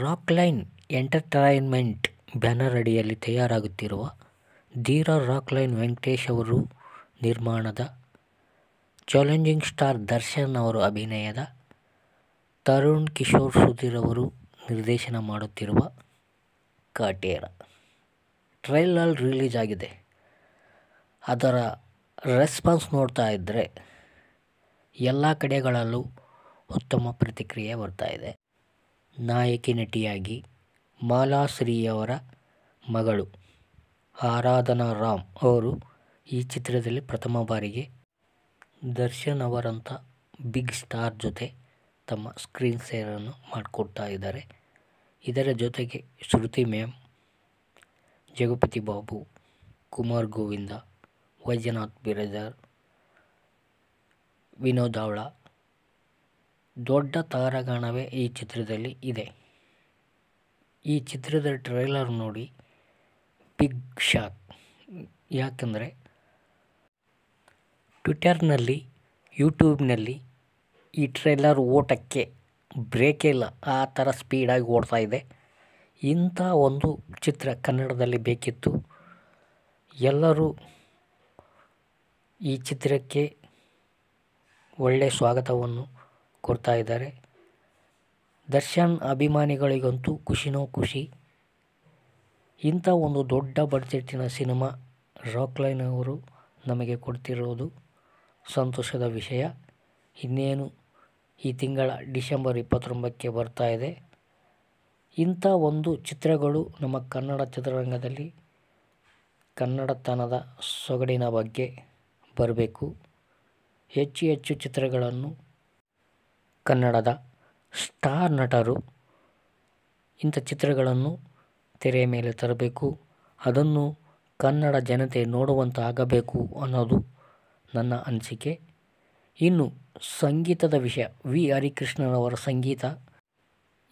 rock line entertainment banner ಅಡಿಯಲ್ಲಿ ತಯಾರಾಗುತ್ತಿರುವ ಧೀರ rock line Venkatesh ಅವರು ನಿರ್ಮಾಣದ ಚಾಲೆಂಜಿಂಗ್ ಸ್ಟಾರ್ ದರ್ಶನ್ ಅವರು ಅಭಿನಯದ ತರುಣ್ ಕಿಶೋರ್ ಸುಧೀರ್ ಅವರು ನಿರ್ದೇಶನ ಮಾಡುತ್ತಿರುವ ಕಾಟೇರ ಟ್ರೈಲರ್ ರಿಲೀಸ್ ಆಗಿದೆ ಅದರ ರೆಸ್ಪಾನ್ಸ್ ನೋಡ್ತಾ ಇದ್ದರೆ ಎಲ್ಲ ಕಡೆಗಳಲ್ಲೂ ಉತ್ತಮ ಪ್ರತಿಕ್ರಿಯೆ ಬರ್ತಾ ಇದೆ ನಾಯಕಿ ನಟಿಯಾಗಿ ಮಾಲಾಶ್ರೀಯವರ ಮಗಳು ಆರಾಧನಾ ರಾಮ್ ಅವರು ಈ ಚಿತ್ರದಲ್ಲಿ ಪ್ರಥಮ ಬಾರಿಗೆ ದರ್ಶನ್ ಅವರಂಥ ಬಿಗ್ ಸ್ಟಾರ್ ಜೊತೆ ತಮ್ಮ ಸ್ಕ್ರೀನ್ ಸೇರನ್ನು ಮಾಡಿಕೊಡ್ತಾ ಇದ್ದಾರೆ ಇದರ ಜೊತೆಗೆ ಶ್ರುತಿ ಮ್ಯಾಮ್ ಜಗಪತಿ ಬಾಬು ಕುಮಾರ್ ಗೋವಿಂದ ವೈದ್ಯನಾಥ್ ಬಿರಜಾರ್ ವಿನೋದ್ ಅವಳ ದೊಡ್ಡ ತಾರಾಗಣವೇ ಈ ಚಿತ್ರದಲ್ಲಿ ಇದೆ ಈ ಚಿತ್ರದ ಟ್ರೈಲರ್ ನೋಡಿ ಬಿಗ್ ಶಾಕ್ ಯಾಕಂದರೆ ಟ್ವಿಟರ್ನಲ್ಲಿ ಯೂಟ್ಯೂಬ್ನಲ್ಲಿ ಈ ಟ್ರೈಲರ್ ಓಟಕ್ಕೆ ಬ್ರೇಕೇ ಇಲ್ಲ ಆ ಥರ ಸ್ಪೀಡಾಗಿ ಓಡ್ತಾ ಇದೆ ಇಂಥ ಒಂದು ಚಿತ್ರ ಕನ್ನಡದಲ್ಲಿ ಬೇಕಿತ್ತು ಎಲ್ಲರೂ ಈ ಚಿತ್ರಕ್ಕೆ ಒಳ್ಳೆಯ ಸ್ವಾಗತವನ್ನು ಕೊಡ್ತಾ ಇದ್ದಾರೆ ದರ್ಶನ್ ಅಭಿಮಾನಿಗಳಿಗಂತೂ ಖುಷಿನೋ ಖುಷಿ ಇಂಥ ಒಂದು ದೊಡ್ಡ ಬಡ್ಜೆಟ್ಟಿನ ಸಿನಿಮಾ ಲೈನ್ ಅವರು ನಮಗೆ ಕೊಡ್ತಿರೋದು ಸಂತೋಷದ ವಿಷಯ ಇನ್ನೇನು ಈ ತಿಂಗಳ ಡಿಸೆಂಬರ್ ಇಪ್ಪತ್ತೊಂಬತ್ತಕ್ಕೆ ಬರ್ತಾ ಇದೆ ಇಂಥ ಒಂದು ಚಿತ್ರಗಳು ನಮ್ಮ ಕನ್ನಡ ಚಿತ್ರರಂಗದಲ್ಲಿ ಕನ್ನಡತನದ ಸೊಗಡಿನ ಬಗ್ಗೆ ಬರಬೇಕು ಹೆಚ್ಚು ಹೆಚ್ಚು ಚಿತ್ರಗಳನ್ನು ಕನ್ನಡದ ಸ್ಟಾರ್ ನಟರು ಇಂಥ ಚಿತ್ರಗಳನ್ನು ತೆರೆಯ ಮೇಲೆ ತರಬೇಕು ಅದನ್ನು ಕನ್ನಡ ಜನತೆ ನೋಡುವಂತಾಗಬೇಕು ಅನ್ನೋದು ನನ್ನ ಅನಿಸಿಕೆ ಇನ್ನು ಸಂಗೀತದ ವಿಷಯ ವಿ ಹರಿಕೃಷ್ಣನವರ ಸಂಗೀತ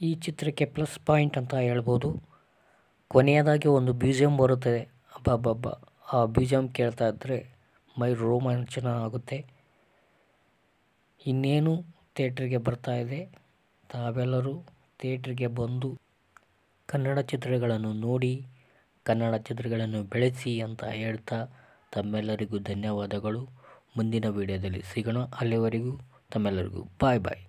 ಈ ಚಿತ್ರಕ್ಕೆ ಪ್ಲಸ್ ಪಾಯಿಂಟ್ ಅಂತ ಹೇಳ್ಬೋದು ಕೊನೆಯದಾಗಿ ಒಂದು ಬ್ಯೂಸಿಯಂ ಬರುತ್ತದೆ ಹಬ್ಬ ಆ ಬ್ಯೂಸಿಯಂ ಕೇಳ್ತಾ ಇದ್ದರೆ ಮೈ ರೋಮಾಂಚನ ಆಗುತ್ತೆ ಇನ್ನೇನು ಥೇಟ್ರಿಗೆ ಇದೆ ತಾವೆಲ್ಲರೂ ಥೇಟ್ರಿಗೆ ಬಂದು ಕನ್ನಡ ಚಿತ್ರಗಳನ್ನು ನೋಡಿ ಕನ್ನಡ ಚಿತ್ರಗಳನ್ನು ಬೆಳೆಸಿ ಅಂತ ಹೇಳ್ತಾ ತಮ್ಮೆಲ್ಲರಿಗೂ ಧನ್ಯವಾದಗಳು ಮುಂದಿನ ವೀಡಿಯೋದಲ್ಲಿ ಸಿಗೋಣ ಅಲ್ಲಿವರೆಗೂ ತಮ್ಮೆಲ್ಲರಿಗೂ ಬಾಯ್ ಬಾಯ್